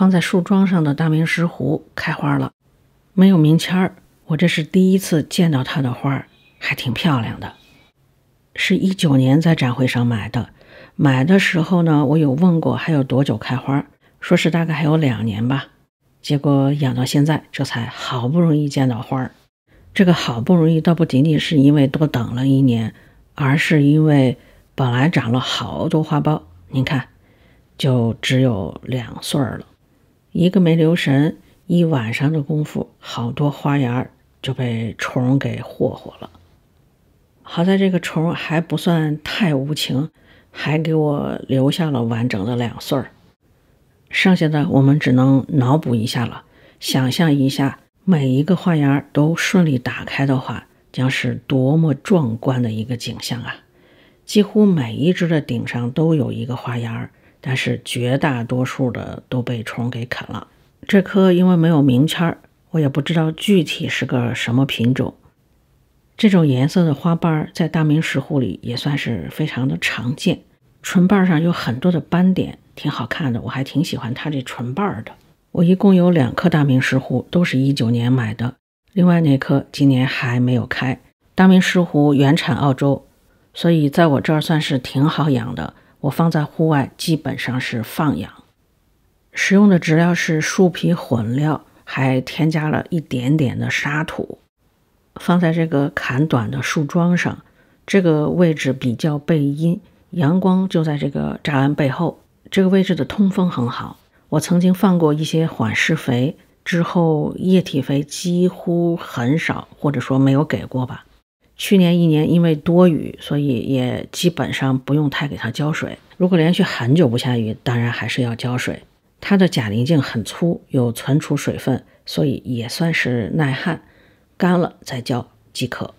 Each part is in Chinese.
放在树桩上的大明石斛开花了，没有名签儿。我这是第一次见到它的花，还挺漂亮的。是一九年在展会上买的，买的时候呢，我有问过还有多久开花，说是大概还有两年吧。结果养到现在，这才好不容易见到花儿。这个好不容易倒不仅仅是因为多等了一年，而是因为本来长了好多花苞，您看，就只有两穗儿了。一个没留神，一晚上的功夫，好多花芽就被虫给霍霍了。好在这个虫还不算太无情，还给我留下了完整的两穗儿。剩下的我们只能脑补一下了，想象一下每一个花芽都顺利打开的话，将是多么壮观的一个景象啊！几乎每一只的顶上都有一个花芽儿。但是绝大多数的都被虫给啃了。这棵因为没有名签儿，我也不知道具体是个什么品种。这种颜色的花瓣儿在大明石斛里也算是非常的常见。唇瓣上有很多的斑点，挺好看的，我还挺喜欢它这唇瓣的。我一共有两颗大明石斛，都是一九年买的。另外那颗今年还没有开。大明石斛原产澳洲，所以在我这儿算是挺好养的。我放在户外，基本上是放养，使用的植料是树皮混料，还添加了一点点的沙土，放在这个砍短的树桩上，这个位置比较背阴，阳光就在这个栅栏背后，这个位置的通风很好。我曾经放过一些缓释肥，之后液体肥几乎很少，或者说没有给过吧。去年一年因为多雨，所以也基本上不用太给它浇水。如果连续很久不下雨，当然还是要浇水。它的假鳞茎很粗，有存储水分，所以也算是耐旱，干了再浇即可。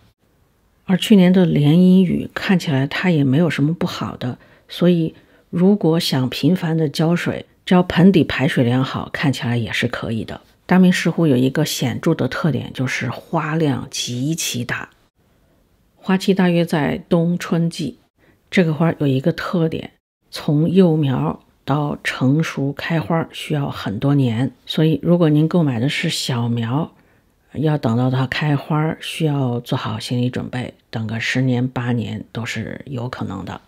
而去年的连阴雨看起来它也没有什么不好的，所以如果想频繁的浇水，只要盆底排水良好，看起来也是可以的。大明石斛有一个显著的特点，就是花量极其大。花期大约在冬春季。这个花有一个特点，从幼苗到成熟开花需要很多年，所以如果您购买的是小苗，要等到它开花，需要做好心理准备，等个十年八年都是有可能的。